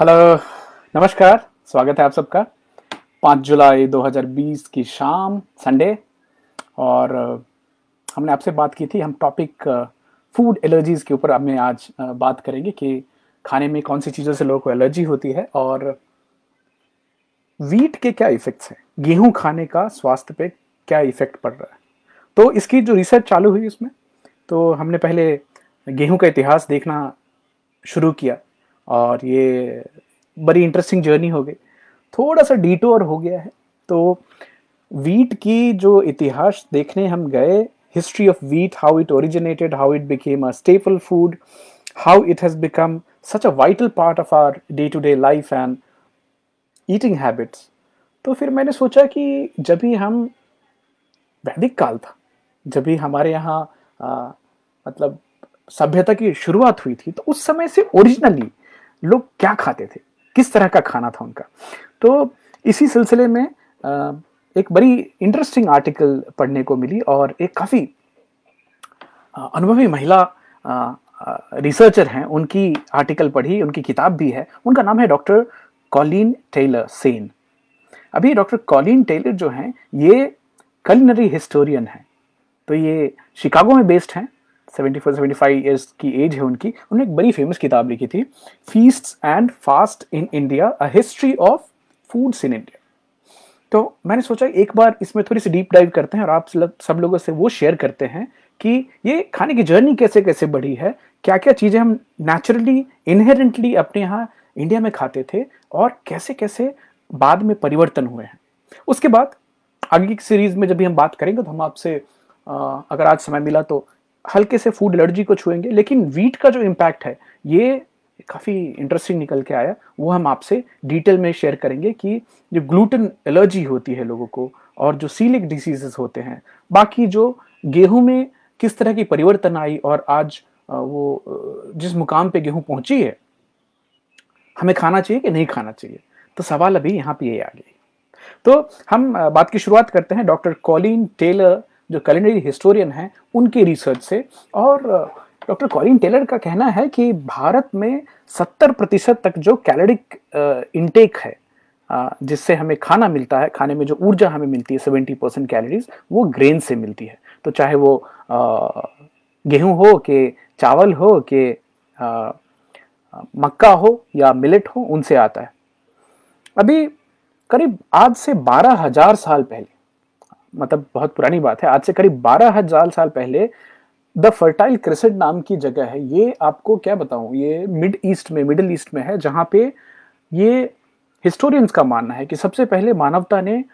hello नमस्कार स्वागत है आप सबका 5 जुलाई 2020 की शाम संडे और हमने आपसे बात की थी हम टॉपिक फूड एलर्जीज़ के ऊपर हमें आज बात करेंगे कि खाने में कौन सी चीज़ों से लोगों को एलर्जी होती है और वीट के क्या इफ़ेक्ट्स हैं गेहूं खाने का स्वास्थ्य पे क्या इफ़ेक्ट पड़ रहा है तो इसकी जो रिसर्च चालू हुई उसमें तो हमने पहले गेहूँ का इतिहास देखना शुरू किया और ये बड़ी इंटरेस्टिंग जर्नी हो गई थोड़ा सा डिटोर हो गया है तो वीट की जो इतिहास देखने हम गए history of wheat how it originated how it became a staple food how it has become such a vital part of our day to day life and eating habits तो फिर मैंने सोचा कि जब भी हम वैदिक काल था जब भी हमारे यहाँ मतलब सभ्यता की शुरुआत हुई थी तो उस समय से ओरिजिनली लोग क्या खाते थे किस तरह का खाना था उनका तो इसी सिलसिले में एक बड़ी इंटरेस्टिंग आर्टिकल पढ़ने को मिली और एक काफ़ी अनुभवी महिला रिसर्चर हैं उनकी आर्टिकल पढ़ी उनकी किताब भी है उनका नाम है डॉक्टर कॉलिन टेलर सेन अभी डॉक्टर कॉलिन टेलर जो हैं ये कलिनरी हिस्टोरियन हैं तो ये शिकागो में बेस्ड हैं seventy four seventy five years की एज है उनकी उन्होंने एक बड़ी फेमस किताब लिखी थी feast and fast in India a history of foods in India तो मैंने सोचा एक बार इसमें थोड़ी सी डीप डाइव करते हैं और आप सब लोगों से वो शेयर करते हैं कि ये खाने की जर्नी कैसे कैसे बढ़ी है क्या क्या चीज़ें हम नेचुरली इनहेरेंटली अपने यहाँ इंडिया में खाते थे और कैसे कैसे बाद में परिवर्तन हुए हैं उसके बाद आगे की सीरीज में जब भी हम बात करेंगे तो हम आपसे अगर आज समय मिला तो हल्के से फूड एलर्जी को छुएंगे लेकिन वीट का जो इम्पैक्ट है ये काफ़ी इंटरेस्टिंग निकल के आया वो हम आपसे डिटेल में शेयर करेंगे कि जो ग्लूटन एलर्जी होती है लोगों को और जो सीलिक डिसीजेज होते हैं बाकी जो गेहूं में किस तरह की परिवर्तन आई और आज वो जिस मुकाम पे गेहूं पहुंची है हमें खाना चाहिए कि नहीं खाना चाहिए तो सवाल अभी यहाँ पे ये आ गई तो हम बात की शुरुआत करते हैं डॉक्टर कॉलिन टेलर जो कैलेंडरी हिस्टोरियन हैं उनकी रिसर्च से और डॉक्टर कॉलिन टेलर का कहना है कि भारत में 70 प्रतिशत तक जो कैलोरिक इंटेक है जिससे हमें खाना मिलता है खाने में जो ऊर्जा हमें मिलती है सेवेंटी परसेंट कैलोरीज वो ग्रेन से मिलती है तो चाहे वो गेहूं हो के चावल हो के मक्का हो या मिलेट हो उनसे आता है अभी करीब आज से बारह हजार साल पहले मतलब बहुत पुरानी बात है आज से करीब बारह हजार साल पहले द फर्टाइल क्रिसेट नाम की जगह है ये आपको क्या बताऊं ये मिड ईस्ट में मिडिल ईस्ट में है जहां पे ये हिस्टोरियंस का मानना है कि सबसे पहले मानवता ने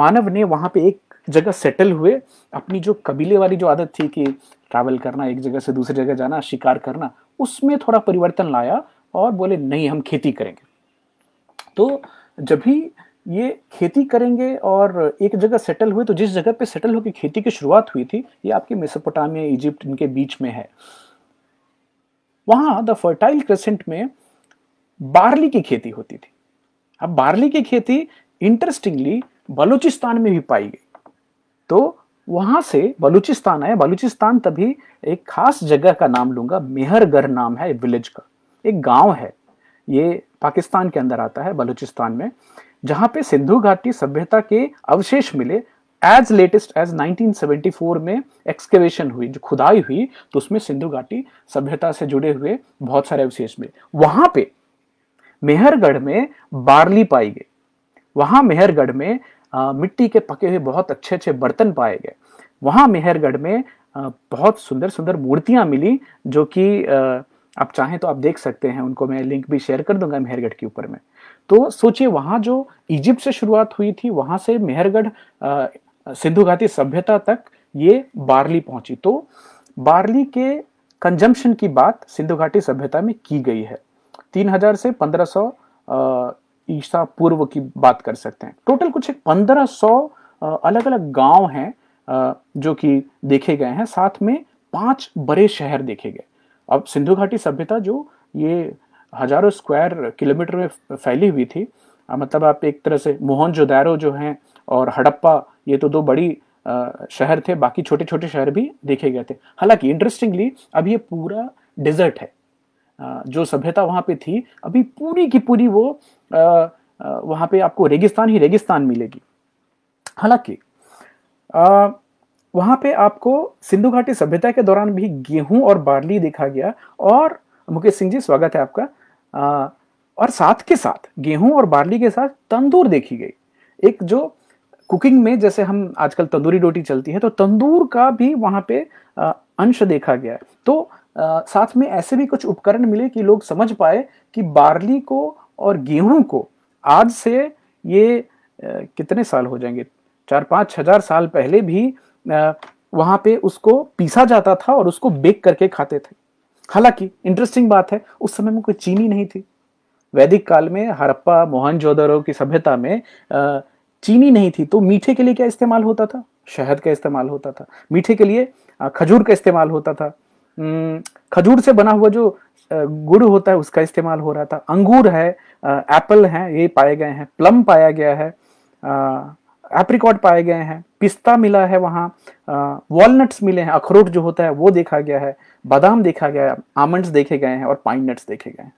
मानव ने वहां पे एक जगह सेटल हुए अपनी जो कबीले वाली जो आदत थी कि ट्रैवल करना एक जगह से दूसरी जगह जाना शिकार करना उसमें थोड़ा परिवर्तन लाया और बोले नहीं हम खेती करेंगे तो जब भी ये खेती करेंगे और एक जगह सेटल हुए तो जिस जगह पे सेटल होकर खेती की शुरुआत हुई थी ये आपके मेसोपोटामिया इजिप्ट इनके बीच में है वहां द फर्टाइल क्रेसेंट में बार्ली की खेती होती थी अब बार्ली की खेती इंटरेस्टिंगली बलूचिस्तान में भी पाई गई तो वहां से बलूचिस्तान आया बलूचिस्तान तभी एक खास जगह का नाम लूंगा मेहरगढ़ नाम है विलेज का एक गांव है ये पाकिस्तान के अंदर आता है बलूचिस्तान में जहां पे सिंधु घाटी सभ्यता के अवशेष मिले एज लेटेस्ट एज 1974 में एक्सकेवेशन हुई जो खुदाई हुई तो उसमें सिंधु घाटी सभ्यता से जुड़े हुए बहुत सारे अवशेष मिले वहां पे मेहरगढ़ में बार्ली पाई गई वहां मेहरगढ़ में आ, मिट्टी के पके हुए बहुत अच्छे अच्छे बर्तन पाए गए वहां मेहरगढ़ में आ, बहुत सुंदर सुंदर मूर्तियां मिली जो कि आप चाहें तो आप देख सकते हैं उनको मैं लिंक भी शेयर कर दूंगा मेहरगढ़ के ऊपर में तो सोचिए वहां जो इजिप्ट से शुरुआत हुई थी वहां से मेहरगढ़ सिंधु घाटी सभ्यता तक ये बार्ली पहुंची तो बार्ली के कंजम्पशन की बात सिंधु घाटी सभ्यता में की गई है 3000 से 1500 ईसा पूर्व की बात कर सकते हैं टोटल कुछ एक 1500 अलग अलग गांव हैं जो कि देखे गए हैं साथ में पांच बड़े शहर देखे गए अब सिंधु घाटी सभ्यता जो ये हजारों स्क्वायर किलोमीटर में फैली हुई थी मतलब आप एक तरह से जोदैरो जो हैं और हड़प्पा ये तो दो बड़ी शहर थे बाकी छोटे छोटे शहर भी देखे गए थे हालांकि इंटरेस्टिंगली अब ये पूरा डेजर्ट है जो सभ्यता वहाँ पे थी अभी पूरी की पूरी वो वहाँ पे आपको रेगिस्तान ही रेगिस्तान मिलेगी हालांकि वहाँ पे आपको सिंधु घाटी सभ्यता के दौरान भी गेहूं और बार्ली देखा गया और मुकेश सिंह जी स्वागत है आपका और साथ के साथ गेहूं और बार्ली के साथ तंदूर देखी गई एक जो कुकिंग में जैसे हम आजकल तंदूरी रोटी चलती है तो तंदूर का भी वहां पे अंश देखा गया है तो आ, साथ में ऐसे भी कुछ उपकरण मिले कि लोग समझ पाए कि बार्ली को और गेहूं को आज से ये आ, कितने साल हो जाएंगे चार पांच हजार साल पहले भी आ, वहां पे उसको पीसा जाता था और उसको बेक करके खाते थे हालांकि इंटरेस्टिंग बात है उस समय में कोई चीनी नहीं थी वैदिक काल में हरप्पा मोहनजोदड़ो की सभ्यता में चीनी नहीं थी तो मीठे के लिए क्या इस्तेमाल होता था शहद का इस्तेमाल होता था मीठे के लिए खजूर का इस्तेमाल होता था खजूर से बना हुआ जो गुड़ होता है उसका इस्तेमाल हो रहा था अंगूर है एप्पल है ये पाए गए हैं प्लम पाया गया है एप्रिकॉट पाए गए हैं पिस्ता मिला है वहाँ वॉलनट्स मिले हैं अखरोट जो होता है वो देखा गया है बादाम देखा गया है आमंड्स देखे गए हैं और पाइन नट्स देखे गए हैं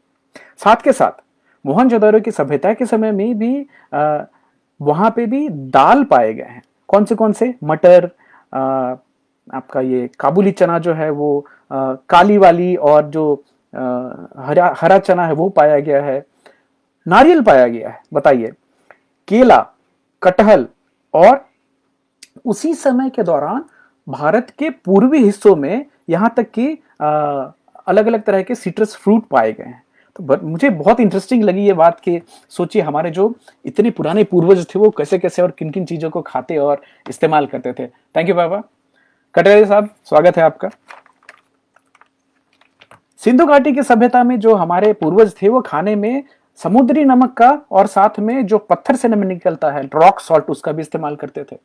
साथ के साथ मोहन जोदारो की सभ्यता के समय में भी आ, वहाँ पे भी दाल पाए गए हैं कौन से कौन से मटर आपका ये काबुली चना जो है वो आ, काली वाली और जो आ, हरा हरा चना है वो पाया गया है नारियल पाया गया है बताइए केला कटहल और उसी समय के दौरान भारत के पूर्वी हिस्सों में यहाँ तक कि अलग अलग तरह के सिट्रस फ्रूट पाए गए हैं तो मुझे बहुत इंटरेस्टिंग लगी ये बात कि सोचिए हमारे जो इतने पुराने पूर्वज थे वो कैसे कैसे और किन किन चीज़ों को खाते और इस्तेमाल करते थे थैंक यू बाबा कटरे साहब स्वागत है आपका सिंधु घाटी की सभ्यता में जो हमारे पूर्वज थे वो खाने में समुद्री नमक का और साथ में जो पत्थर से नमक निकलता है रॉक सॉल्ट उसका भी इस्तेमाल करते थे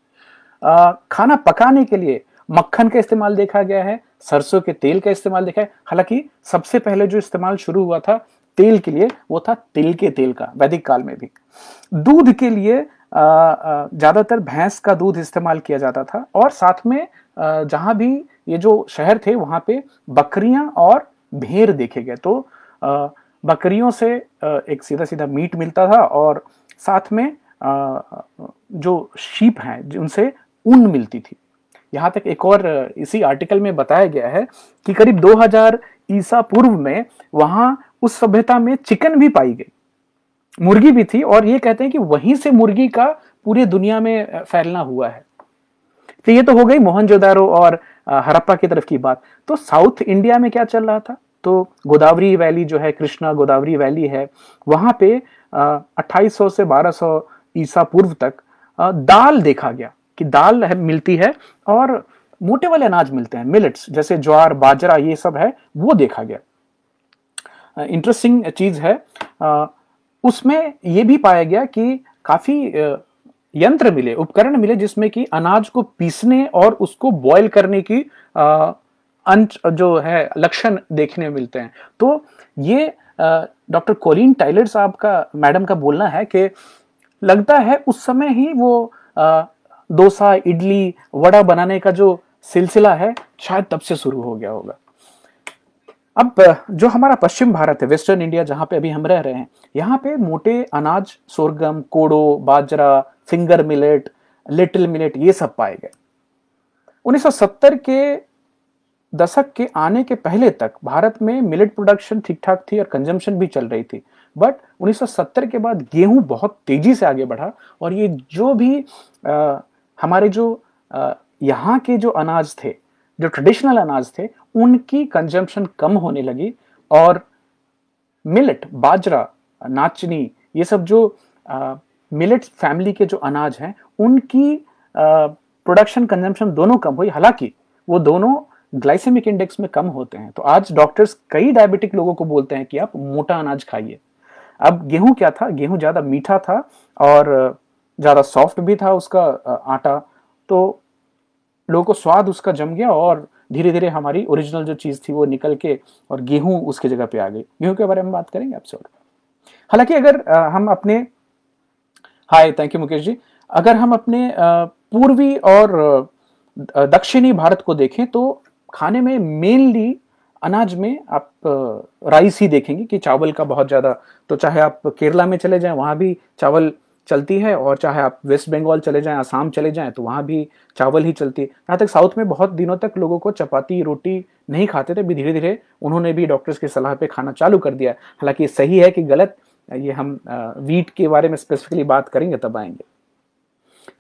आ, खाना पकाने के लिए मक्खन का इस्तेमाल देखा गया है सरसों के तेल का इस्तेमाल देखा है हालांकि सबसे पहले जो इस्तेमाल शुरू हुआ था तेल के लिए वो था तिल के तेल का वैदिक काल में भी दूध के लिए ज़्यादातर भैंस का दूध इस्तेमाल किया जाता था और साथ में जहां भी ये जो शहर थे वहां पे बकरियां और भेड़ देखे गए तो बकरियों से एक सीधा सीधा मीट मिलता था और साथ में जो शीप हैं उनसे ऊन मिलती थी यहाँ तक एक और इसी आर्टिकल में बताया गया है कि करीब 2000 ईसा पूर्व में वहां उस सभ्यता में चिकन भी पाई गई मुर्गी भी थी और ये कहते हैं कि वहीं से मुर्गी का पूरे दुनिया में फैलना हुआ है तो ये तो हो गई मोहनजोदारो और हरप्पा की तरफ की बात तो साउथ इंडिया में क्या चल रहा था तो गोदावरी वैली जो है कृष्णा गोदावरी वैली है वहां पे 2800 से 1200 ईसा पूर्व तक दाल देखा गया कि दाल है, मिलती है और मोटे वाले अनाज मिलते हैं मिलेट्स जैसे ज्वार बाजरा ये सब है वो देखा गया इंटरेस्टिंग uh, चीज है uh, उसमें ये भी पाया गया कि काफी uh, यंत्र मिले उपकरण मिले जिसमें कि अनाज को पीसने और उसको बॉयल करने की uh, अंश जो है लक्षण देखने मिलते हैं तो ये डॉक्टर कोलिन टाइलर साहब का मैडम का बोलना है कि लगता है उस समय ही वो डोसा इडली वड़ा बनाने का जो सिलसिला है शायद तब से शुरू हो गया होगा अब जो हमारा पश्चिम भारत है वेस्टर्न इंडिया जहां पे अभी हम रह रहे हैं यहाँ पे मोटे अनाज सोरगम कोडो बाजरा फिंगर मिलेट लिटिल मिलेट ये सब पाए गए 1970 के दशक के आने के पहले तक भारत में मिलेट प्रोडक्शन ठीक ठाक थी और कंजम्पशन भी चल रही थी बट 1970 के बाद गेहूं बहुत तेजी से आगे बढ़ा और ये जो भी हमारे जो यहाँ के जो अनाज थे जो ट्रेडिशनल अनाज थे उनकी कंजम्पशन कम होने लगी और मिलेट बाजरा नाचनी ये सब जो मिलेट फैमिली के जो अनाज हैं उनकी प्रोडक्शन कंजम्पशन दोनों कम हुई हालांकि वो दोनों ग्लाइसेमिक इंडेक्स में कम होते हैं तो आज डॉक्टर्स कई डायबिटिक लोगों को बोलते हैं कि आप मोटा अनाज खाइए अब गेहूं क्या था गेहूं ज़्यादा मीठा था और ज़्यादा सॉफ्ट भी था उसका आटा तो लोगों को स्वाद उसका जम गया और धीरे धीरे हमारी ओरिजिनल जो चीज़ थी वो निकल के और गेहूं उसकी जगह पे आ गई गेहूं के बारे में बात करेंगे आपसे और हालांकि अगर हम अपने hi thank you Mukesh ji अगर हम अपने पूर्वी और दक्षिणी भारत को देखें तो खाने में मेनली अनाज में आप राइस ही देखेंगे कि चावल का बहुत ज़्यादा तो चाहे आप केरला में चले जाएं वहाँ भी चावल चलती है और चाहे आप वेस्ट बंगाल चले जाएं आसाम चले जाएं तो वहाँ भी चावल ही चलती है यहाँ तक साउथ में बहुत दिनों तक लोगों को चपाती रोटी नहीं खाते थे भी धीरे धीरे उन्होंने भी डॉक्टर्स की सलाह पे खाना चालू कर दिया हालांकि सही है कि गलत ये हम वीट के बारे में स्पेसिफिकली बात करेंगे तब आएंगे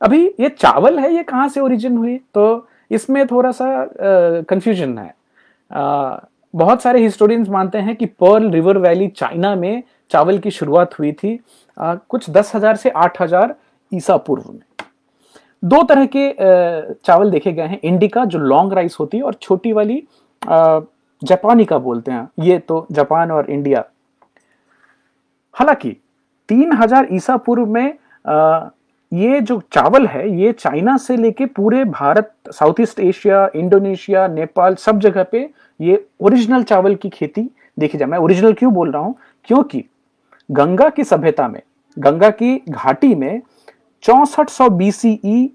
अभी ये चावल है ये कहाँ से ओरिजिन हुई तो इसमें थोड़ा सा कन्फ्यूजन है आ, बहुत सारे हिस्टोरियंस मानते हैं कि पर्ल रिवर वैली चाइना में चावल की शुरुआत हुई थी आ, कुछ दस हजार से आठ हजार ईसा पूर्व में दो तरह के चावल देखे गए हैं इंडिका जो लॉन्ग राइस होती है और छोटी वाली जापानी का बोलते हैं ये तो जापान और इंडिया हालांकि 3000 ईसा पूर्व में आ, ये जो चावल है ये चाइना से लेके पूरे Bharat south east Asia Indonesia Nepal सब जगह पे ये ओरिजिनल चावल की खेती देखी जाए मैं ओरिजिनल क्यों बोल रहा हूं क्योंकि गंगा की सभ्यता में गंगा की घाटी में चौसठ सौ बीसीई e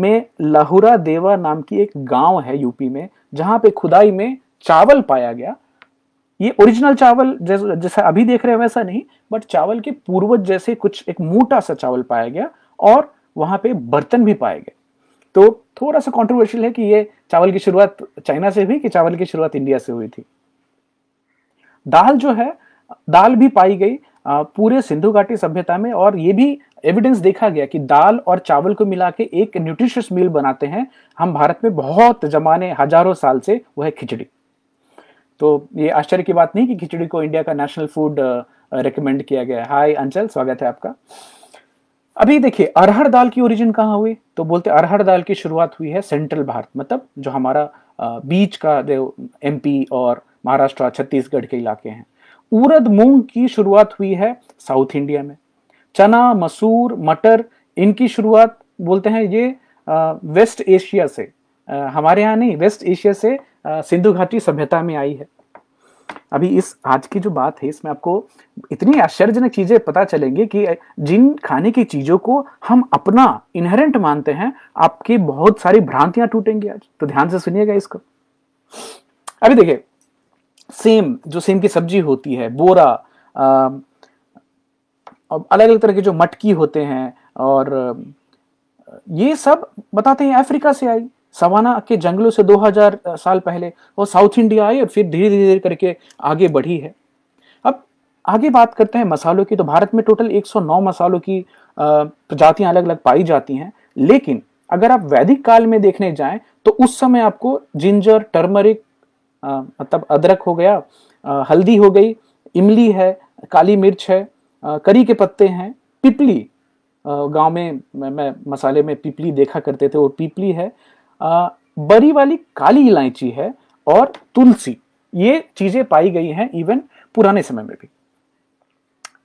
में लहुरा देवा नाम की एक गांव है यूपी में जहां पे खुदाई में चावल पाया गया ये ओरिजिनल चावल जैसा अभी देख रहे हैं वैसा नहीं बट चावल के पूर्वज जैसे कुछ एक मोटा सा चावल पाया गया और वहां पे बर्तन भी पाए गए तो थोड़ा सा कॉन्ट्रोवर्शियल है कि ये चावल की शुरुआत चाइना से हुई कि चावल की शुरुआत इंडिया से हुई थी दाल जो है दाल भी पाई गई पूरे सिंधु घाटी सभ्यता में और ये भी एविडेंस देखा गया कि दाल और चावल को मिला के एक न्यूट्रिशियस मील बनाते हैं हम भारत में बहुत जमाने हजारों साल से वह है खिचड़ी तो ये आश्चर्य की बात नहीं कि खिचड़ी को इंडिया का नेशनल फूड रिकमेंड किया गया है हाय अंचल स्वागत है आपका अभी देखिए अरहर दाल की ओरिजिन कहाँ हुई तो बोलते अरहर दाल की शुरुआत हुई है सेंट्रल भारत मतलब जो हमारा बीच का जो एमपी और महाराष्ट्र छत्तीसगढ़ के इलाके हैं उरद मूंग की शुरुआत हुई है साउथ इंडिया में चना मसूर मटर इनकी शुरुआत बोलते हैं ये वेस्ट एशिया से हमारे यहाँ नहीं वेस्ट एशिया से सिंधु घाटी सभ्यता में आई है अभी इस आज की जो बात है इसमें आपको इतनी आश्चर्यजनक चीजें पता चलेंगे कि जिन खाने की चीजों को हम अपना इनहेरेंट मानते हैं आपकी बहुत सारी भ्रांतियां टूटेंगी आज तो ध्यान से सुनिएगा इसको अभी देखिए सेम जो सेम की सब्जी होती है बोरा अलग अलग तरह के जो मटकी होते हैं और ये सब बताते हैं अफ्रीका से आई सवाना के जंगलों से 2000 साल पहले वो साउथ इंडिया आई और फिर धीरे धीरे करके आगे बढ़ी है अब आगे बात करते हैं मसालों की तो भारत में टोटल 109 मसालों की प्रजातियां अलग अलग पाई जाती हैं लेकिन अगर आप वैदिक काल में देखने जाएं तो उस समय आपको जिंजर टर्मरिक मतलब अदरक हो गया आ, हल्दी हो गई इमली है काली मिर्च है आ, करी के पत्ते हैं पिपली गांव में मैं, मैं मसाले में पिपली देखा करते थे वो पिपली है आ, बड़ी वाली काली इलायची है और तुलसी ये चीजें पाई गई हैं इवन पुराने समय में भी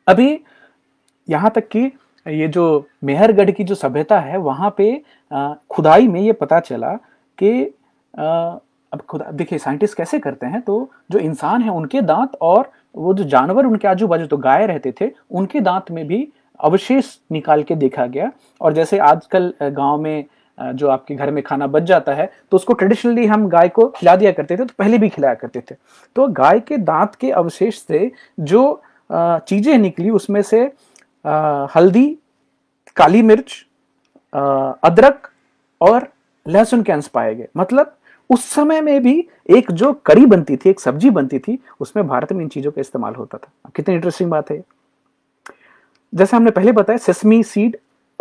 अभी यहाँ तक कि ये जो मेहरगढ़ की जो सभ्यता है वहां पे खुदाई में ये पता चला कि अब खुदा देखिए साइंटिस्ट कैसे करते हैं तो जो इंसान है उनके दांत और वो जो जानवर उनके आजू बाजू तो गाय रहते थे उनके दांत में भी अवशेष निकाल के देखा गया और जैसे आजकल गांव में जो आपके घर में खाना बच जाता है तो उसको ट्रेडिशनली हम गाय को खिला दिया करते थे तो पहले भी खिलाया करते थे तो गाय के दांत के अवशेष से जो चीज़ें निकली उसमें से हल्दी काली मिर्च अदरक और लहसुन के अंश पाए गए मतलब उस समय में भी एक जो कड़ी बनती थी एक सब्जी बनती थी उसमें भारत में इन चीजों का इस्तेमाल होता था कितनी इंटरेस्टिंग बात है जैसे हमने पहले बताया सेसमी सीड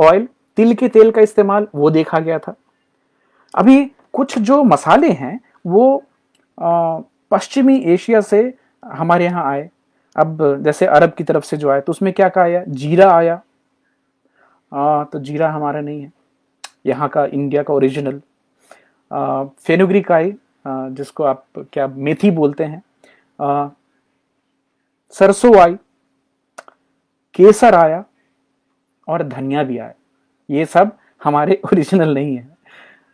ऑयल तिल के तेल का इस्तेमाल वो देखा गया था अभी कुछ जो मसाले हैं वो पश्चिमी एशिया से हमारे यहाँ आए अब जैसे अरब की तरफ से जो आए तो उसमें क्या क्या आया जीरा आया आ, तो जीरा हमारा नहीं है यहाँ का इंडिया का ओरिजिनल फेनुग्रिकाई जिसको आप क्या मेथी बोलते हैं सरसों आई केसर आया और धनिया भी आया ये सब हमारे ओरिजिनल नहीं है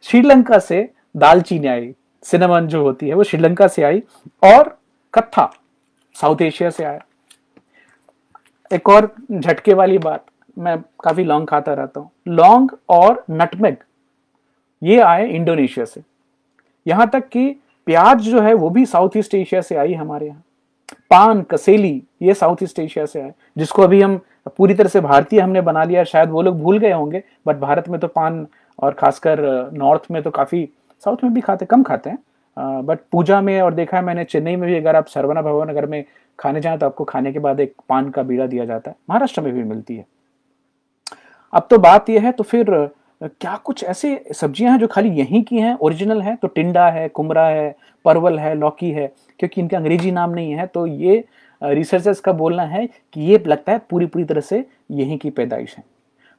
श्रीलंका से दालचीनी आई सिनेमन जो होती है वो श्रीलंका से आई और कत्था साउथ एशिया से आया एक और झटके वाली बात मैं काफी लौंग खाता रहता हूं लौंग और नटमेग ये आए इंडोनेशिया से यहाँ तक कि प्याज जो है वो भी साउथ ईस्ट एशिया से आई हमारे यहाँ पान कसेली ये साउथ ईस्ट एशिया से आए जिसको अभी हम पूरी तरह से भारतीय हमने बना लिया शायद वो लोग भूल गए होंगे बट भारत में तो पान और खासकर नॉर्थ में तो काफ़ी साउथ में भी खाते कम खाते हैं बट पूजा में और देखा है मैंने चेन्नई में भी अगर आप सरवना भवन अगर में खाने जाए तो आपको खाने के बाद एक पान का बीड़ा दिया जाता है महाराष्ट्र में भी मिलती है अब तो बात यह है तो फिर क्या कुछ ऐसे सब्जियां हैं जो खाली यहीं की हैं ओरिजिनल हैं तो टिंडा है कुमरा है परवल है लौकी है क्योंकि इनके अंग्रेजी नाम नहीं है तो ये रिसर्चर्स का बोलना है कि ये लगता है पूरी पूरी तरह से यहीं की पैदाइश है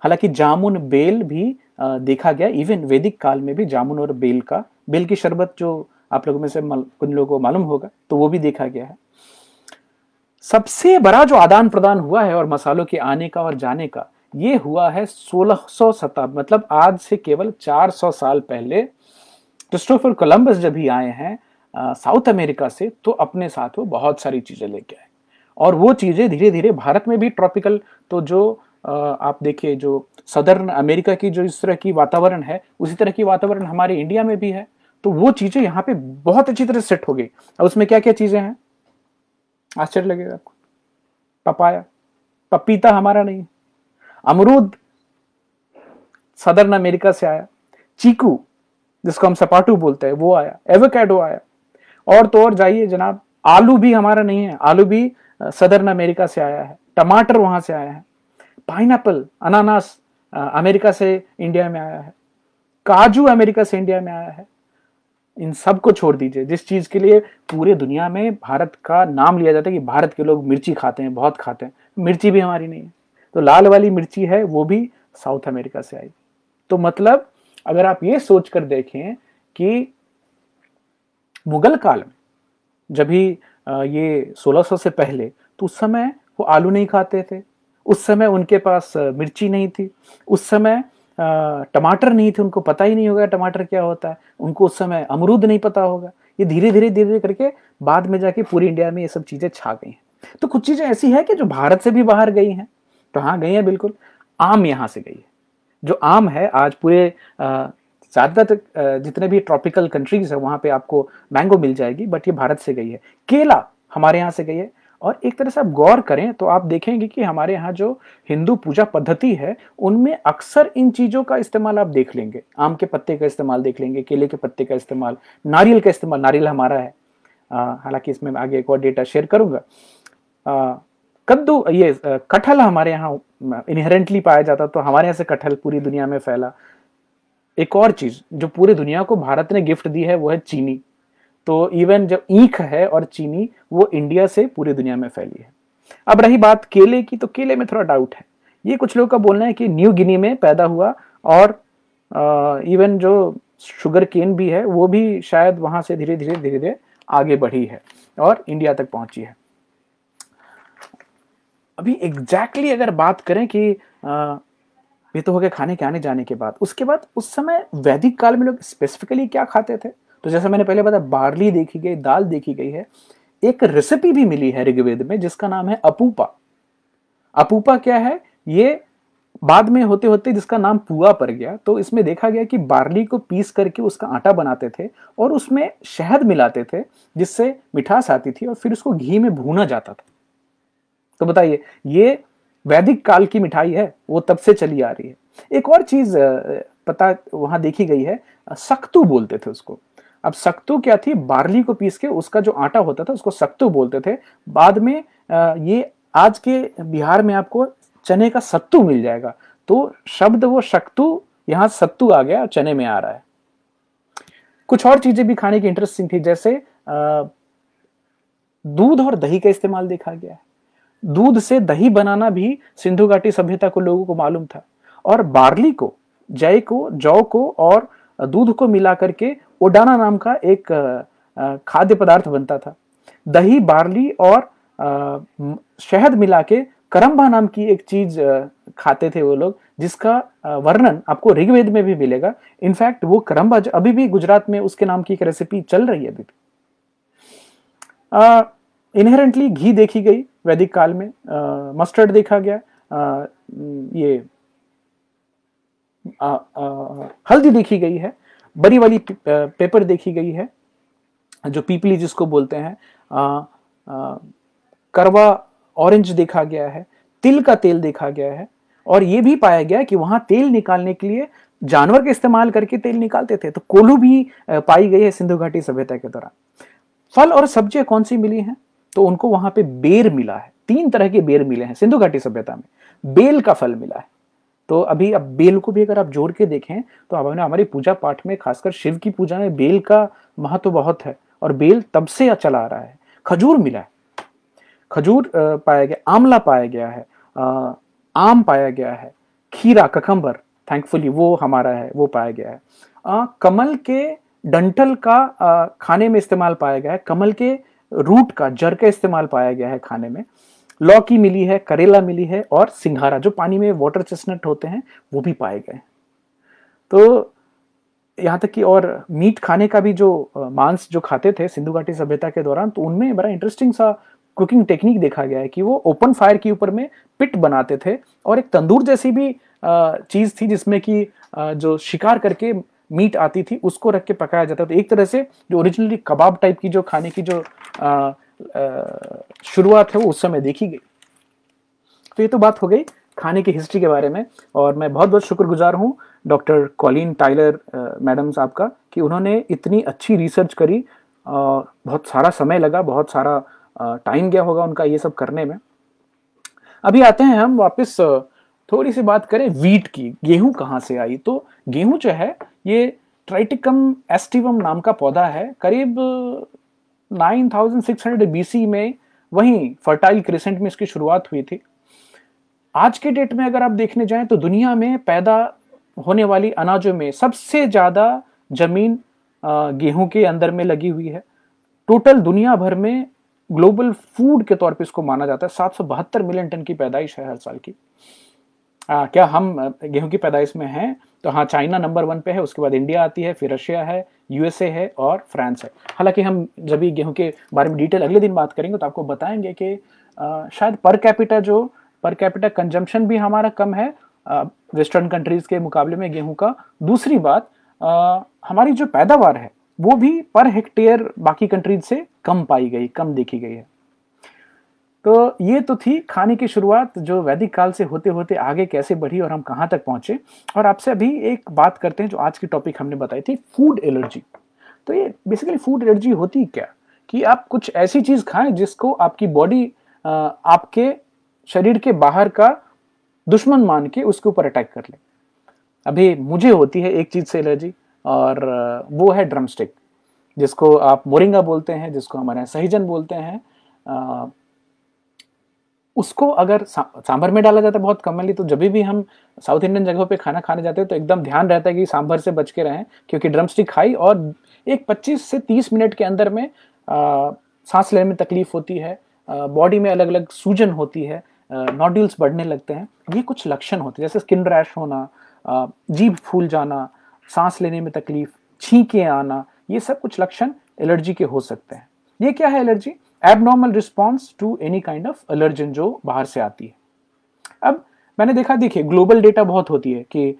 हालांकि जामुन बेल भी देखा गया इवन वैदिक काल में भी जामुन और बेल का बेल की शरबत जो आप लोगों में से कुछ लोगों को मालूम होगा तो वो भी देखा गया है सबसे बड़ा जो आदान प्रदान हुआ है और मसालों के आने का और जाने का ये हुआ है सोलह सौ शताब्दी मतलब आज से केवल 400 साल पहले क्रिस्टोफर कोलंबस जब भी आए हैं साउथ अमेरिका से तो अपने साथ वो बहुत सारी चीज़ें लेके आए और वो चीज़ें धीरे धीरे भारत में भी ट्रॉपिकल तो जो आप देखिए जो सदर्न अमेरिका की जो इस तरह की वातावरण है उसी तरह की वातावरण हमारे इंडिया में भी है तो वो चीज़ें यहाँ पे बहुत अच्छी तरह सेट हो गई अब उसमें क्या क्या चीज़ें हैं आश्चर्य लगेगा आपको पपाया पपीता हमारा नहीं अमरूद सदर्न अमेरिका से आया चीकू जिसको हम सपाटू बोलते हैं वो आया एवोकेडो आया और तो और जाइए जनाब आलू भी हमारा नहीं है आलू भी सदर्न अमेरिका से आया है टमाटर वहां से आया है पाइन अनानास अमेरिका से इंडिया में आया है काजू अमेरिका से इंडिया में आया है इन सब को छोड़ दीजिए जिस चीज के लिए पूरे दुनिया में भारत का नाम लिया जाता है कि भारत के लोग मिर्ची खाते हैं बहुत खाते हैं मिर्ची भी हमारी नहीं है तो लाल वाली मिर्ची है वो भी साउथ अमेरिका से आई तो मतलब अगर आप ये सोच कर देखें कि मुगल काल में जब भी ये 1600 से पहले तो उस समय वो आलू नहीं खाते थे उस समय उनके पास मिर्ची नहीं थी उस समय टमाटर नहीं थे उनको पता ही नहीं होगा टमाटर क्या होता है उनको उस समय अमरूद नहीं पता होगा ये धीरे धीरे धीरे धीरे करके बाद में जाके पूरी इंडिया में ये सब चीज़ें छा गई हैं तो कुछ चीज़ें ऐसी है कि जो भारत से भी बाहर गई हैं तो हाँ गई है बिल्कुल आम यहाँ से गई है जो आम है आज पूरे ज़्यादातर जितने भी ट्रॉपिकल कंट्रीज है वहां पे आपको मैंगो मिल जाएगी बट ये भारत से गई है केला हमारे यहाँ से गई है और एक तरह से आप गौर करें तो आप देखेंगे कि हमारे यहाँ जो हिंदू पूजा पद्धति है उनमें अक्सर इन चीज़ों का इस्तेमाल आप देख लेंगे आम के पत्ते का इस्तेमाल देख लेंगे केले के पत्ते का इस्तेमाल नारियल का इस्तेमाल नारियल हमारा है हालांकि इसमें आगे एक और डेटा शेयर करूंगा कद्दू ये कटहल हमारे यहाँ इनहेरेंटली पाया जाता तो हमारे यहाँ से कटहल पूरी दुनिया में फैला एक और चीज जो पूरी दुनिया को भारत ने गिफ्ट दी है वो है चीनी तो इवन जब ईख है और चीनी वो इंडिया से पूरी दुनिया में फैली है अब रही बात केले की तो केले में थोड़ा डाउट है ये कुछ लोगों का बोलना है कि न्यू गिनी में पैदा हुआ और इवन जो शुगर केन भी है वो भी शायद वहां से धीरे धीरे धीरे धीरे आगे बढ़ी है और इंडिया तक पहुंची है अभी एग्जैक्टली exactly अगर बात करें कि ये तो हो गया खाने के आने जाने के बाद उसके बाद उस समय वैदिक काल में लोग स्पेसिफिकली क्या खाते थे तो जैसे मैंने पहले बताया बार्ली देखी गई दाल देखी गई है एक रेसिपी भी मिली है ऋग्वेद में जिसका नाम है अपूपा अपूपा क्या है ये बाद में होते होते जिसका नाम पुआ पड़ गया तो इसमें देखा गया कि बार्ली को पीस करके उसका आटा बनाते थे और उसमें शहद मिलाते थे जिससे मिठास आती थी और फिर उसको घी में भूना जाता था तो बताइए ये वैदिक काल की मिठाई है वो तब से चली आ रही है एक और चीज पता वहां देखी गई है सक्तू बोलते थे उसको अब सक्तू क्या थी बार्ली को पीस के उसका जो आटा होता था उसको सक्तू बोलते थे बाद में ये आज के बिहार में आपको चने का सत्तू मिल जाएगा तो शब्द वो शक्तु यहां सत्तू आ गया और चने में आ रहा है कुछ और चीजें भी खाने की इंटरेस्टिंग थी जैसे दूध और दही का इस्तेमाल देखा गया है दूध से दही बनाना भी सिंधु घाटी सभ्यता को लोगों को मालूम था और बार्ली को जय को जौ को और दूध को मिला करके ओडाना नाम का एक खाद्य पदार्थ बनता था दही बार्ली और शहद मिला के करम्बा नाम की एक चीज खाते थे वो लोग जिसका वर्णन आपको ऋग्वेद में भी मिलेगा इनफैक्ट वो करम्बा अभी भी गुजरात में उसके नाम की एक रेसिपी चल रही है अभी भी इनहेरेंटली घी देखी गई वैदिक काल में मस्टर्ड देखा गया आ, ये आ, आ, हल्दी देखी गई है बड़ी वाली पेपर देखी गई है जो पीपली जिसको बोलते हैं आ, आ, करवा ऑरेंज देखा गया है तिल का तेल देखा गया है और ये भी पाया गया कि वहां तेल निकालने के लिए जानवर के इस्तेमाल करके तेल निकालते थे तो कोलू भी पाई गई है सिंधु घाटी सभ्यता के दौरान फल और सब्जियां कौन सी मिली हैं तो उनको वहां पे बेर मिला है तीन तरह के बेर मिले हैं सिंधु घाटी सभ्यता में बेल का फल मिला है तो अभी अब बेल को भी अगर आप जोड़ के देखें तो अब हमारी पूजा पाठ में खासकर शिव की पूजा में बेल का महत्व तो बहुत है और बेल तब से चला आ रहा है खजूर मिला है खजूर पाया गया आमला पाया गया है आम पाया गया है खीरा ककम्बर थैंकफुली वो हमारा है वो पाया गया है आ, कमल के डंठल का आ, खाने में इस्तेमाल पाया गया है कमल के रूट का जड़ का इस्तेमाल पाया गया है खाने में लौकी मिली है करेला मिली है और सिंघारा जो पानी में वाटर चेस्टनट होते हैं वो भी पाए गए तो यहाँ तक कि और मीट खाने का भी जो मांस जो खाते थे सिंधु घाटी सभ्यता के दौरान तो उनमें बड़ा इंटरेस्टिंग सा कुकिंग टेक्निक देखा गया है कि वो ओपन फायर के ऊपर में पिट बनाते थे और एक तंदूर जैसी भी चीज़ थी जिसमें कि जो शिकार करके मीट आती थी उसको रख के पकाया जाता तो एक तरह से जो ओरिजिनली कबाब टाइप की जो खाने की जो शुरुआत है वो उस समय देखी गई तो ये तो बात हो गई खाने की हिस्ट्री के बारे में और मैं बहुत बहुत शुक्रगुजार हूँ डॉक्टर कॉलिन टाइलर मैडम साहब का कि उन्होंने इतनी अच्छी रिसर्च करी और बहुत सारा समय लगा बहुत सारा टाइम गया होगा उनका ये सब करने में अभी आते हैं हम वापस थोड़ी सी बात करें वीट की गेहूं कहाँ से आई तो गेहूं जो है ये ट्राइटिकम एस्टिवम नाम का पौधा है करीब 9600 बीसी में वहीं फर्टाइल क्रिसेंट में इसकी शुरुआत हुई थी आज के डेट में अगर आप देखने जाएं तो दुनिया में पैदा होने वाली अनाजों में सबसे ज़्यादा जमीन गेहूं के अंदर में लगी हुई है टोटल दुनिया भर में ग्लोबल फूड के तौर पे इसको माना जाता है सात मिलियन टन की पैदाइश है हर साल की आ, क्या हम गेहूं की पैदाइश में हैं तो हाँ चाइना नंबर वन पे है उसके बाद इंडिया आती है फिर रशिया है यूएसए है और फ्रांस है हालांकि हम जब भी गेहूं के बारे में डिटेल अगले दिन बात करेंगे तो आपको बताएंगे कि शायद पर कैपिटा जो पर कैपिटा कंजम्पशन भी हमारा कम है वेस्टर्न कंट्रीज के मुकाबले में गेहूं का दूसरी बात आ, हमारी जो पैदावार है वो भी पर हेक्टेयर बाकी कंट्रीज से कम पाई गई कम देखी गई है तो ये तो थी खाने की शुरुआत जो वैदिक काल से होते होते आगे कैसे बढ़ी और हम कहाँ तक पहुँचे और आपसे अभी एक बात करते हैं जो आज की टॉपिक हमने बताई थी फूड एलर्जी तो ये बेसिकली फूड एलर्जी होती क्या कि आप कुछ ऐसी चीज़ खाएं जिसको आपकी बॉडी आपके शरीर के बाहर का दुश्मन मान के उसके ऊपर अटैक कर ले अभी मुझे होती है एक चीज़ से एलर्जी और वो है ड्रमस्टिक जिसको आप मोरिंगा बोलते हैं जिसको हमारे यहाँ सहीजन बोलते हैं उसको अगर सा, सांभर में डाला जाता है बहुत कॉमनली तो जब भी हम साउथ इंडियन जगहों पे खाना खाने जाते हैं तो एकदम ध्यान रहता है कि सांभर से बच के रहें क्योंकि ड्रम स्टिक खाई और एक 25 से 30 मिनट के अंदर में आ, सांस लेने में तकलीफ होती है बॉडी में अलग अलग सूजन होती है नॉड्यूल्स बढ़ने लगते हैं ये कुछ लक्षण होते हैं जैसे स्किन रैश होना जीभ फूल जाना सांस लेने में तकलीफ छींके आना ये सब कुछ लक्षण एलर्जी के हो सकते हैं ये क्या है allergy abnormal response to any kind of allergen जो बाहर से आती है अब मैंने देखा देखिए ग्लोबल डेटा बहुत होती है कि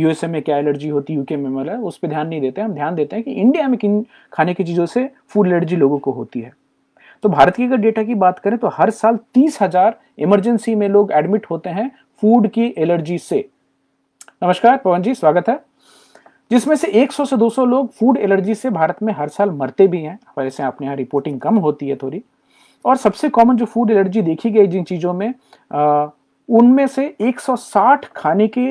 यूएसए में क्या एलर्जी होती है यूके में मतलब उस पर ध्यान नहीं देते हम ध्यान देते हैं कि इंडिया में किन खाने की चीज़ों से फूड एलर्जी लोगों को होती है तो भारत की अगर डेटा की बात करें तो हर साल तीस हजार इमरजेंसी में लोग एडमिट होते हैं फूड की एलर्जी से नमस्कार पवन जी स्वागत है जिसमें से 100 से 200 लोग फूड एलर्जी से भारत में हर साल मरते भी हैं वैसे आपने यहाँ रिपोर्टिंग कम होती है थोड़ी और सबसे कॉमन जो फूड एलर्जी देखी गई जिन चीज़ों में उनमें से 160 खाने के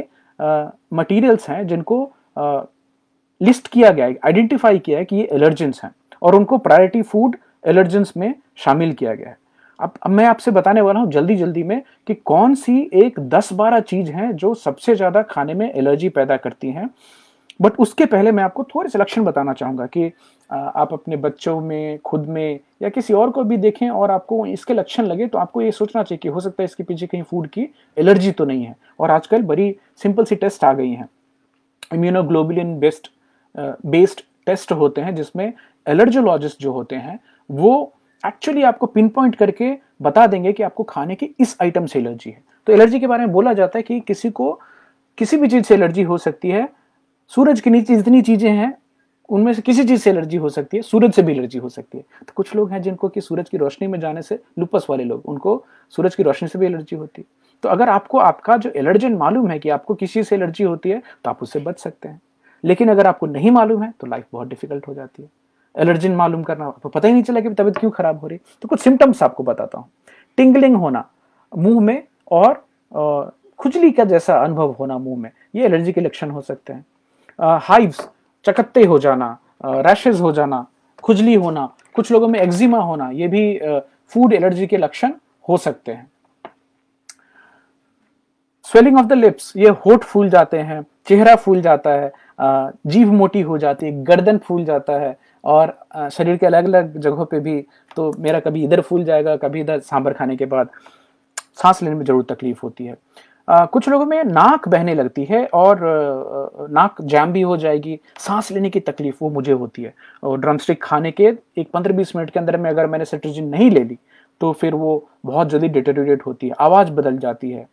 मटेरियल्स हैं जिनको आ, लिस्ट किया गया है आइडेंटिफाई किया है कि ये एलर्जेंस हैं और उनको प्रायोरिटी फूड एलर्जेंस में शामिल किया गया है अब अब मैं आपसे बताने वाला हूँ जल्दी जल्दी में कि कौन सी एक दस बारह चीज़ हैं जो सबसे ज़्यादा खाने में एलर्जी पैदा करती हैं बट उसके पहले मैं आपको थोड़े से लक्षण बताना चाहूंगा कि आप अपने बच्चों में खुद में या किसी और को भी देखें और आपको इसके लक्षण लगे तो आपको ये सोचना चाहिए कि हो सकता है इसके पीछे कहीं फूड की एलर्जी तो नहीं है और आजकल बड़ी सिंपल सी टेस्ट आ गई हैं इम्यूनोग्लोबुलिन बेस्ड बेस्ड टेस्ट होते हैं जिसमें एलर्जोलॉजिस्ट जो होते हैं वो एक्चुअली आपको पिन पॉइंट करके बता देंगे कि आपको खाने की इस आइटम से एलर्जी है तो एलर्जी के बारे में बोला जाता है कि किसी को किसी भी चीज़ से एलर्जी हो सकती है सूरज के नीचे जितनी चीजें हैं उनमें से किसी चीज से एलर्जी हो सकती है सूरज से भी एलर्जी हो सकती है तो कुछ लोग हैं जिनको कि सूरज की रोशनी में जाने से लुपस वाले लोग उनको सूरज की रोशनी से भी एलर्जी होती है तो अगर आपको आपका जो एलर्जन मालूम है कि आपको किसी से एलर्जी होती है तो आप उससे बच सकते हैं लेकिन अगर आपको नहीं मालूम है तो लाइफ बहुत डिफिकल्ट हो जाती है एलर्जन मालूम करना आपको पता ही नहीं चला कि तबीयत क्यों खराब हो रही तो कुछ सिम्टम्स आपको बताता हूँ टिंगलिंग होना मुंह में और खुजली का जैसा अनुभव होना मुंह में ये एलर्जी के लक्षण हो सकते हैं हाइव्स चकत्ते हो जाना रैशेज हो जाना खुजली होना कुछ लोगों में एक्जिमा होना ये भी फूड एलर्जी के लक्षण हो सकते हैं स्वेलिंग ऑफ द लिप्स ये होठ फूल जाते हैं चेहरा फूल जाता है जीभ मोटी हो जाती है गर्दन फूल जाता है और शरीर के अलग अलग जगहों पे भी तो मेरा कभी इधर फूल जाएगा कभी इधर सांभर खाने के बाद सांस लेने में जरूर तकलीफ होती है आ, कुछ लोगों में नाक बहने लगती है और आ, नाक जैम भी हो जाएगी सांस लेने की तकलीफ वो मुझे होती है और ड्रम स्टिक खाने के एक पंद्रह बीस मिनट के अंदर में अगर मैंने सेट्रोजिन नहीं ले ली तो फिर वो बहुत जल्दी डिटेरियोरेट होती है आवाज़ बदल जाती है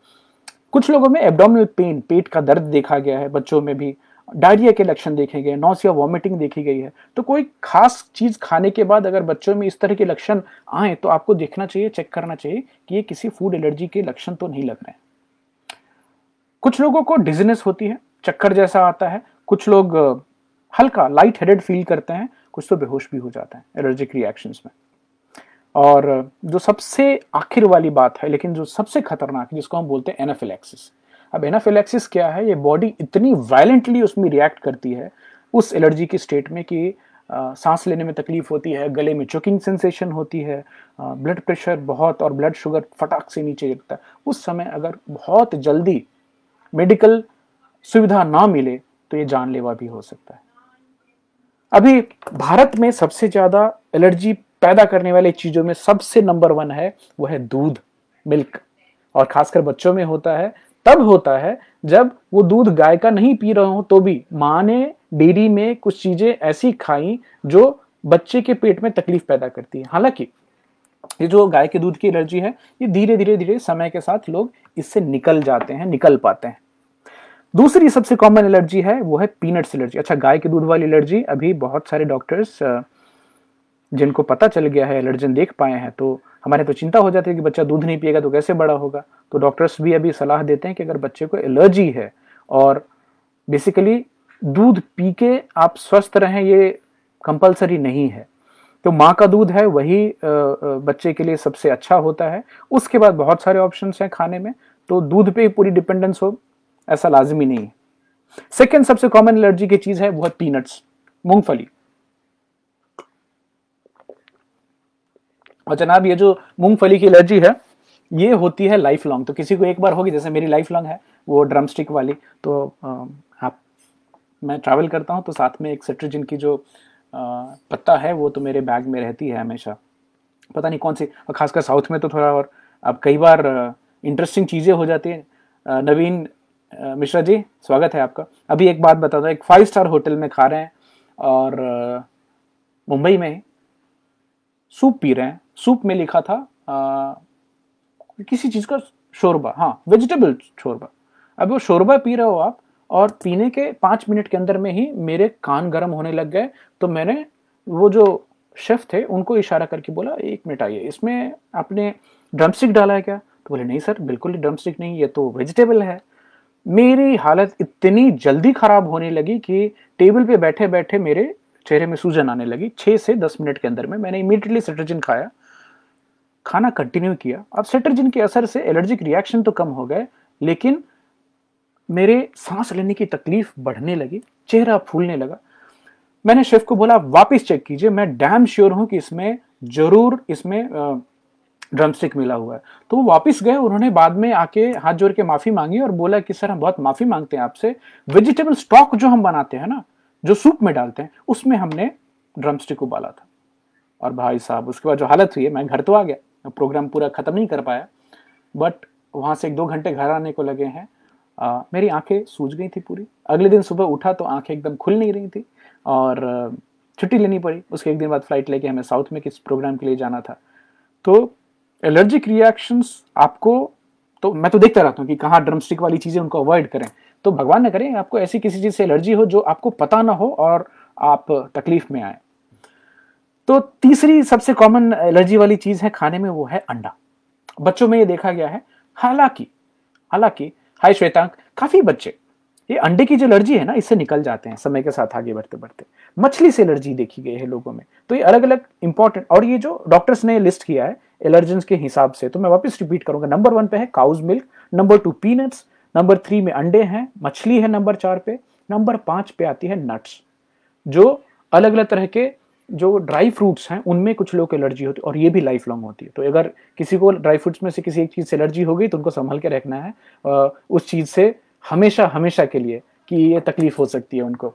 कुछ लोगों में एब्डोमिनल पेन पेट का दर्द देखा गया है बच्चों में भी डायरिया के लक्षण देखे गए नौसिया वॉमिटिंग देखी गई है तो कोई खास चीज खाने के बाद अगर बच्चों में इस तरह के लक्षण आए तो आपको देखना चाहिए चेक करना चाहिए कि ये किसी फूड एलर्जी के लक्षण तो नहीं लग रहे हैं कुछ लोगों को डिजनेस होती है चक्कर जैसा आता है कुछ लोग हल्का लाइट हेडेड फील करते हैं कुछ तो बेहोश भी हो जाते हैं एलर्जिक रिएक्शंस में और जो सबसे आखिर वाली बात है लेकिन जो सबसे खतरनाक है जिसको हम बोलते हैं एनाफिलेक्सिस अब एनाफिलेक्सिस क्या है ये बॉडी इतनी वायलेंटली उसमें रिएक्ट करती है उस एलर्जी की स्टेट में कि सांस लेने में तकलीफ होती है गले में चोकिंग सेंसेशन होती है ब्लड प्रेशर बहुत और ब्लड शुगर फटाक से नीचे गिरता है उस समय अगर बहुत जल्दी मेडिकल सुविधा ना मिले तो ये जानलेवा भी हो सकता है अभी भारत में सबसे ज्यादा एलर्जी पैदा करने वाली चीजों में सबसे नंबर वन है वह है दूध मिल्क और खासकर बच्चों में होता है तब होता है जब वो दूध गाय का नहीं पी रहे हो तो भी माँ ने डेयरी में कुछ चीजें ऐसी खाई जो बच्चे के पेट में तकलीफ पैदा करती है हालांकि ये जो गाय के दूध की एलर्जी है ये धीरे धीरे धीरे समय के साथ लोग इससे निकल जाते हैं निकल पाते हैं दूसरी सबसे कॉमन एलर्जी है वो है पीनट्स एलर्जी अच्छा गाय के दूध वाली एलर्जी अभी बहुत सारे डॉक्टर्स जिनको पता चल गया है एलर्जन देख पाए हैं तो हमारे तो चिंता हो जाती है कि बच्चा दूध नहीं पिएगा तो कैसे बड़ा होगा तो डॉक्टर्स भी अभी सलाह देते हैं कि अगर बच्चे को एलर्जी है और बेसिकली दूध पी के आप स्वस्थ रहें ये कंपलसरी नहीं है तो माँ का दूध है वही बच्चे के लिए सबसे अच्छा होता है उसके बाद बहुत सारे ऑप्शन हैं खाने में तो दूध पे ही पूरी डिपेंडेंस हो ऐसा लाजमी नहीं है सेकेंड सबसे कॉमन एलर्जी की चीज है वो है पीनट्स मूंगफली और जनाब ये जो मूंगफली की एलर्जी है ये होती है लाइफ लॉन्ग तो किसी को एक बार होगी जैसे मेरी लाइफ लॉन्ग है वो ड्रम स्टिक वाली तो आप मैं ट्रैवल करता हूँ तो साथ में एक सेट्रिजिन की जो पत्ता है वो तो मेरे बैग में रहती है हमेशा पता नहीं कौन सी खासकर साउथ में तो थोड़ा और अब कई बार इंटरेस्टिंग चीज़ें हो जाती हैं नवीन मिश्रा जी स्वागत है आपका अभी एक बात बता दो एक फाइव स्टार होटल में खा रहे हैं और मुंबई में सूप पी रहे हैं सूप में लिखा था आ, किसी चीज़ का शोरबा हाँ वेजिटेबल शोरबा अब वो शोरबा पी रहे हो आप और पीने के पांच मिनट के अंदर में ही मेरे कान गर्म होने लग गए तो मैंने वो जो शेफ थे उनको इशारा करके बोला एक मिनट आइए इसमें आपने ड्रमस्टिक डाला है क्या तो बोले नहीं सर बिल्कुल ड्रमस्टिक नहीं ये तो वेजिटेबल है मेरी हालत इतनी जल्दी खराब होने लगी कि टेबल पे बैठे बैठे मेरे चेहरे में सूजन आने लगी छह से दस मिनट के अंदर में मैंने इमीडिएटली सेटरजिन खाया खाना कंटिन्यू किया अब सेटरजिन के असर से एलर्जिक रिएक्शन तो कम हो गए लेकिन मेरे सांस लेने की तकलीफ बढ़ने लगी चेहरा फूलने लगा मैंने शेफ को बोला वापस चेक कीजिए मैं डैम श्योर हूं कि इसमें जरूर इसमें ड्रमस्टिक मिला हुआ है तो वो वापस गए उन्होंने बाद में आके हाथ जोड़ के माफी मांगी और बोला कि सर हम बहुत माफी मांगते हैं आपसे वेजिटेबल स्टॉक जो हम बनाते हैं ना जो सूप में डालते हैं उसमें हमने ड्रमस्टिक उबाला था और भाई साहब उसके बाद जो हालत हुई है मैं घर तो आ गया प्रोग्राम पूरा खत्म नहीं कर पाया बट वहां से एक दो घंटे घर आने को लगे हैं आ, मेरी आंखें सूज गई थी पूरी अगले दिन सुबह उठा तो आंखें एकदम खुल नहीं रही थी और छुट्टी लेनी पड़ी उसके एक दिन बाद फ्लाइट लेके हमें साउथ में किस प्रोग्राम के लिए जाना था तो एलर्जिक रिएक्शंस आपको तो मैं तो देखता रहता हूँ कि कहाँ ड्रम स्टिक वाली चीज़ें उनको अवॉइड करें तो भगवान न करें आपको ऐसी किसी चीज़ से एलर्जी हो जो आपको पता ना हो और आप तकलीफ में आए तो तीसरी सबसे कॉमन एलर्जी वाली चीज़ है खाने में वो है अंडा बच्चों में ये देखा गया है हालांकि हालांकि हाई श्वेतांक काफ़ी बच्चे ये अंडे की जो एलर्जी है ना इससे निकल जाते हैं समय के साथ आगे बढ़ते बढ़ते मछली से एलर्जी देखी गई है लोगों में तो ये अलग अलग इंपॉर्टेंट और ये जो डॉक्टर्स ने लिस्ट किया है एलर्जेंस के हिसाब से तो मैं वापस रिपीट करूंगा नंबर वन पे है cow's milk number two peanuts number three में अंडे हैं मछली है नंबर चार पे नंबर पांच पे आती है नट्स जो अलग अलग तरह के जो ड्राई फ्रूट्स हैं उनमें कुछ लोग एलर्जी होती है और ये भी लाइफ लॉन्ग होती है तो अगर किसी को ड्राई फ्रूट्स में से किसी एक चीज़ से एलर्जी हो गई तो उनको संभल के रखना है उस चीज़ से हमेशा हमेशा के लिए कि ये तकलीफ हो सकती है उनको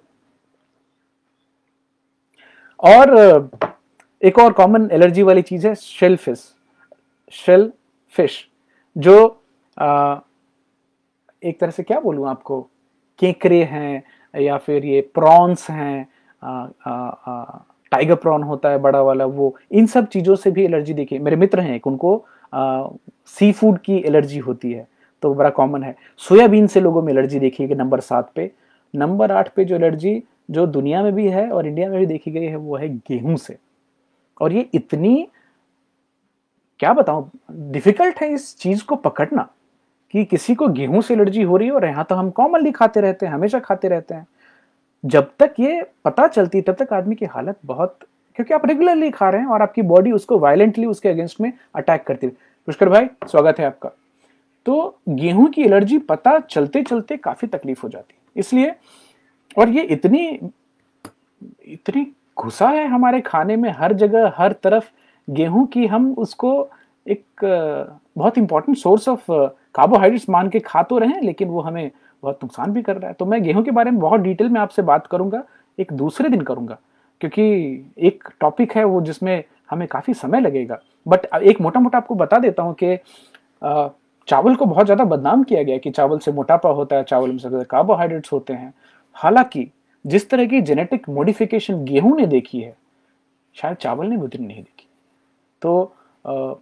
और एक और कॉमन एलर्जी वाली चीज़ है शेलफिश शेल फिश जो आ, एक तरह से क्या बोलूँ आपको केकरे हैं या फिर ये प्रॉन्स हैं टाइगर प्रॉन होता है बड़ा वाला वो इन सब चीज़ों से भी एलर्जी देखिए मेरे मित्र हैं एक उनको सी फूड की एलर्जी होती है तो बड़ा कॉमन है सोयाबीन से लोगों में एलर्जी देखी गई नंबर सात पे नंबर आठ पे जो एलर्जी जो दुनिया में भी है और इंडिया में भी देखी गई है वो है गेहूं से और ये इतनी क्या बताऊं डिफिकल्ट है इस चीज को पकड़ना कि किसी को गेहूं से एलर्जी हो रही है और यहां तो हम कॉमनली खाते रहते हैं हमेशा खाते रहते हैं जब तक ये पता चलती तब तक आदमी की हालत बहुत क्योंकि आप रेगुलरली खा रहे हैं और आपकी बॉडी उसको वायलेंटली उसके अगेंस्ट में अटैक करती है पुष्कर भाई स्वागत है आपका तो गेहूं की एलर्जी पता चलते चलते काफी तकलीफ हो जाती है इसलिए और ये इतनी इतनी घुसा है हमारे खाने में हर जगह हर तरफ गेहूं की हम उसको एक बहुत इंपॉर्टेंट सोर्स ऑफ कार्बोहाइड्रेट्स मान के खा तो रहे हैं लेकिन वो हमें बहुत नुकसान भी कर रहा है तो मैं गेहूं के बारे में बहुत डिटेल में आपसे बात करूंगा एक दूसरे दिन करूंगा क्योंकि एक टॉपिक है वो जिसमें हमें काफ़ी समय लगेगा बट एक मोटा मोटा आपको बता देता हूँ कि चावल को बहुत ज़्यादा बदनाम किया गया कि चावल से मोटापा होता है चावल में सबसे कार्बोहाइड्रेट्स होते हैं हालांकि जिस तरह की जेनेटिक मॉडिफिकेशन गेहूं ने देखी है शायद चावल ने गुजरी नहीं देखी तो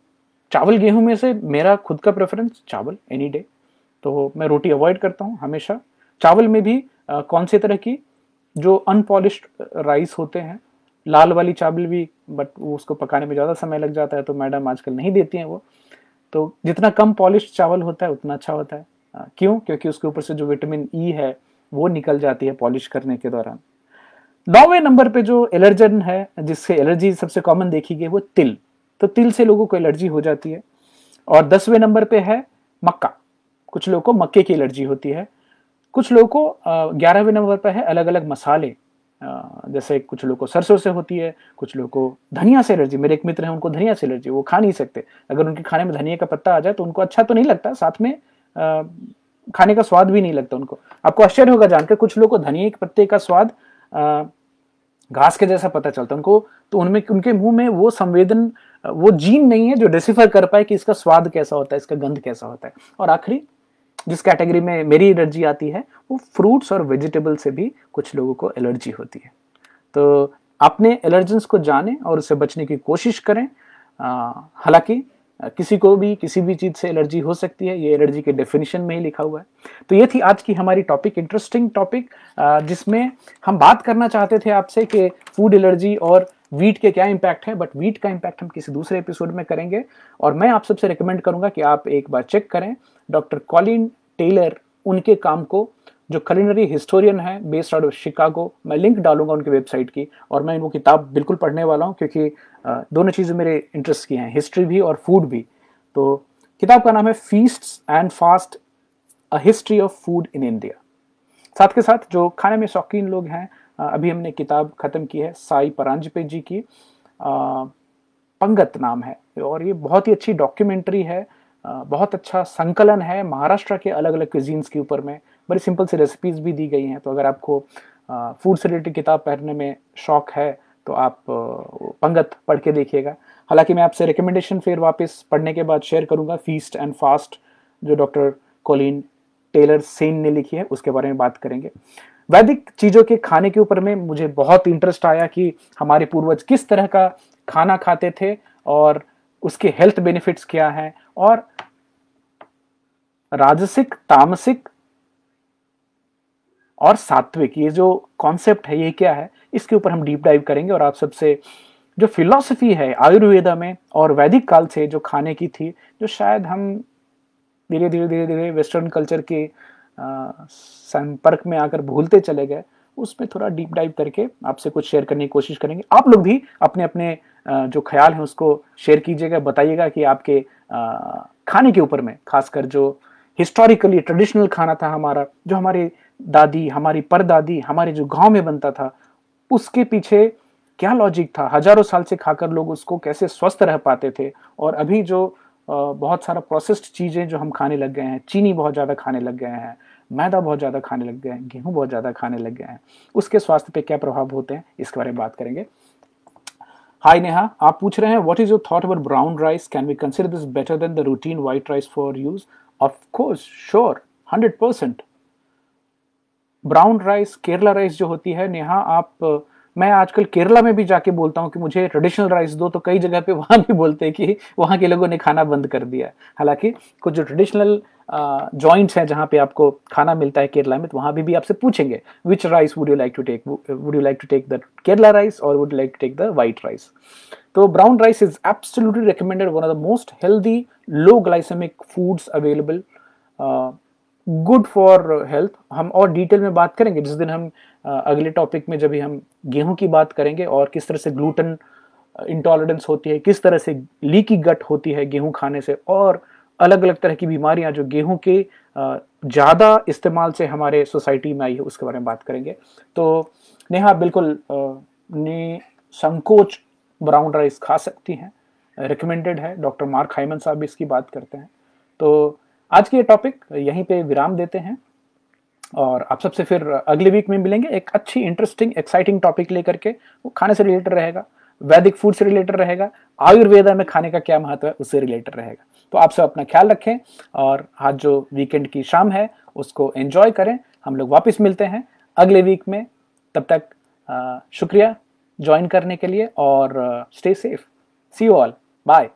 चावल गेहूं में से मेरा खुद का प्रेफरेंस चावल एनी डे तो मैं रोटी अवॉइड करता हूं हमेशा चावल में भी आ, कौन से तरह की जो अनपॉलिश राइस होते हैं लाल वाली चावल भी बट वो उसको पकाने में ज़्यादा समय लग जाता है तो मैडम आजकल नहीं देती हैं वो तो जितना कम पॉलिश चावल होता है उतना अच्छा होता है आ, क्यों क्योंकि उसके ऊपर से जो विटामिन ई e है वो निकल जाती है पॉलिश करने के दौरान नौवे नंबर पे जो एलर्जन है जिससे एलर्जी सबसे कॉमन देखी गई वो तिल तो तिल से लोगों को एलर्जी हो जाती है और दसवें नंबर पे है मक्का कुछ लोगों को मक्के की एलर्जी होती है कुछ लोगों को ग्यारहवें नंबर पर है अलग अलग मसाले जैसे कुछ लोग को सरसों से होती है कुछ लोगों को धनिया से एलर्जी मेरे एक मित्र हैं उनको धनिया से एलर्जी वो खा नहीं सकते अगर उनके खाने में धनिया का पत्ता आ जाए तो उनको अच्छा तो नहीं लगता साथ में खाने का स्वाद भी नहीं लगता उनको आपको आश्चर्य होगा जानकर कुछ लोग को धनिया के पत्ते का स्वाद घास के जैसा पता चलता है उनको तो उनमें उनके मुंह में वो संवेदन वो जीन नहीं है जो डिसिफर कर पाए कि इसका स्वाद कैसा होता है इसका गंध कैसा होता है और आखिरी जिस कैटेगरी में मेरी एलर्जी आती है वो फ्रूट्स और वेजिटेबल से भी कुछ लोगों को एलर्जी होती है तो अपने एलर्जेंस को जाने और उससे बचने की कोशिश करें हालांकि किसी को भी किसी भी चीज़ से एलर्जी हो सकती है ये एलर्जी के डेफिनेशन में ही लिखा हुआ है तो ये थी आज की हमारी टॉपिक इंटरेस्टिंग टॉपिक जिसमें हम बात करना चाहते थे आपसे कि फूड एलर्जी और वीट के क्या इंपैक्ट है बट वीट का इंपैक्ट हम किसी दूसरे एपिसोड में करेंगे और मैं आप सबसे रिकमेंड करूंगा कि आप एक बार चेक करें डॉक्टर कॉलिन टेलर उनके काम को जो कलिनरी हिस्टोरियन है बेस्ड आउट ऑफ शिकागो मैं लिंक डालूंगा उनकी वेबसाइट की और मैं इनको किताब बिल्कुल पढ़ने वाला हूँ क्योंकि दोनों चीज़ें मेरे इंटरेस्ट की हैं हिस्ट्री भी और फूड भी तो किताब का नाम है feast and fast a history of food in India साथ के साथ जो खाने में शौकीन लोग हैं अभी हमने किताब ख़त्म की है साई परांजपे जी की पंगत नाम है और ये बहुत ही अच्छी डॉक्यूमेंट्री है बहुत अच्छा संकलन है महाराष्ट्र के अलग अलग क्विजीन्स के ऊपर में बड़ी सिंपल सी रेसिपीज़ भी दी गई हैं तो अगर आपको फूड से रिलेटेड किताब पढ़ने में शौक है तो आप पंगत पढ़ के देखिएगा हालांकि मैं आपसे रिकमेंडेशन फिर वापस पढ़ने के बाद शेयर करूंगा फीस्ट एंड फास्ट जो डॉक्टर कोलिन टेलर सेन ने लिखी है उसके बारे में बात करेंगे वैदिक चीज़ों के खाने के ऊपर में मुझे बहुत इंटरेस्ट आया कि हमारे पूर्वज किस तरह का खाना खाते थे और उसके हेल्थ बेनिफिट्स क्या हैं और राजसिक तामसिक और सात्विक ये जो कॉन्सेप्ट है ये क्या है इसके ऊपर हम डीप डाइव करेंगे और आप सबसे जो फिलॉसफी है आयुर्वेदा में और वैदिक काल से जो खाने की थी जो शायद हम धीरे धीरे धीरे धीरे वेस्टर्न कल्चर के संपर्क में आकर भूलते चले गए उसमें थोड़ा डीप डाइव करके आपसे कुछ शेयर करने की कोशिश करेंगे आप लोग भी अपने अपने जो ख्याल हैं उसको शेयर कीजिएगा बताइएगा कि आपके खाने के ऊपर में खासकर जो हिस्टोरिकली ट्रेडिशनल खाना था हमारा जो हमारे दादी हमारी परदादी हमारे जो गांव में बनता था उसके पीछे क्या लॉजिक था हजारों साल से खाकर लोग उसको कैसे स्वस्थ रह पाते थे और अभी जो बहुत सारा प्रोसेस्ड चीज़ें जो हम खाने लग गए हैं चीनी बहुत ज़्यादा खाने लग गए हैं मैदा बहुत ज़्यादा खाने लग गए हैं गेहूं बहुत ज़्यादा खाने लग गए हैं उसके स्वास्थ्य पे क्या प्रभाव होते हैं इसके बारे में बात करेंगे हाय नेहा आप पूछ रहे हैं what is your thought about brown rice can we consider this better than the routine white rice for use of course sure hundred percent brown rice Kerala rice जो होती है नेहा आप मैं आजकल केरला में भी जाके बोलता हूँ कि मुझे ट्रेडिशनल राइस दो तो कई जगह पे वहां भी बोलते हैं कि वहां के लोगों ने खाना बंद कर दिया है हालांकि कुछ जो ट्रेडिशनल जॉइंट्स हैं जहाँ पे आपको खाना मिलता है केरला में तो वहां भी, भी आपसे पूछेंगे which rice would you like to take would you like to take the Kerala rice और would like to take the white rice तो brown rice is absolutely recommended one of the most healthy low glycemic foods available good for health हम और detail में बात करेंगे जिस दिन हम अगले टॉपिक में जब हम गेहूं की बात करेंगे और किस तरह से ग्लूटन इंटॉलरेंस होती है किस तरह से लीकी गट होती है गेहूं खाने से और अलग अलग तरह की बीमारियां जो गेहूं के ज़्यादा इस्तेमाल से हमारे सोसाइटी में आई है उसके बारे में बात करेंगे तो नेहा बिल्कुल ने संकोच ब्राउन राइस खा सकती हैं रिकमेंडेड है डॉक्टर मार्क हाइमन साहब भी इसकी बात करते हैं तो आज के टॉपिक यहीं पे विराम देते हैं और आप सबसे फिर अगले वीक में मिलेंगे एक अच्छी इंटरेस्टिंग एक्साइटिंग टॉपिक लेकर के वो खाने से रिलेटेड रहेगा वैदिक फूड से रिलेटेड रहेगा आयुर्वेदा में खाने का क्या महत्व है उससे रिलेटेड रहेगा तो आप सब अपना ख्याल रखें और आज जो वीकेंड की शाम है उसको एंजॉय करें हम लोग वापस मिलते हैं अगले वीक में तब तक शुक्रिया ज्वाइन करने के लिए और stay safe see you all bye